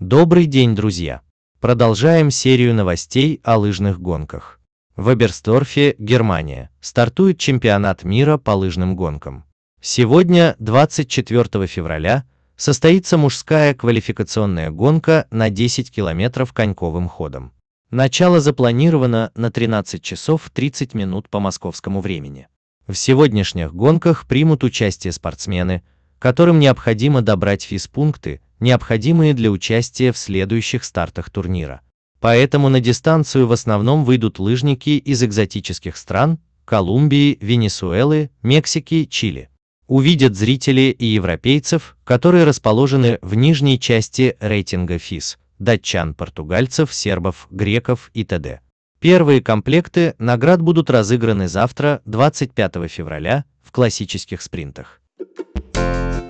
Добрый день, друзья! Продолжаем серию новостей о лыжных гонках. В Эберсторфе, Германия, стартует чемпионат мира по лыжным гонкам. Сегодня, 24 февраля, состоится мужская квалификационная гонка на 10 километров коньковым ходом. Начало запланировано на 13 часов 30 минут по московскому времени. В сегодняшних гонках примут участие спортсмены, которым необходимо добрать физпункты, необходимые для участия в следующих стартах турнира. Поэтому на дистанцию в основном выйдут лыжники из экзотических стран – Колумбии, Венесуэлы, Мексики, Чили. Увидят зрители и европейцев, которые расположены в нижней части рейтинга ФИС – датчан, португальцев, сербов, греков и т.д. Первые комплекты наград будут разыграны завтра, 25 февраля, в классических спринтах. Música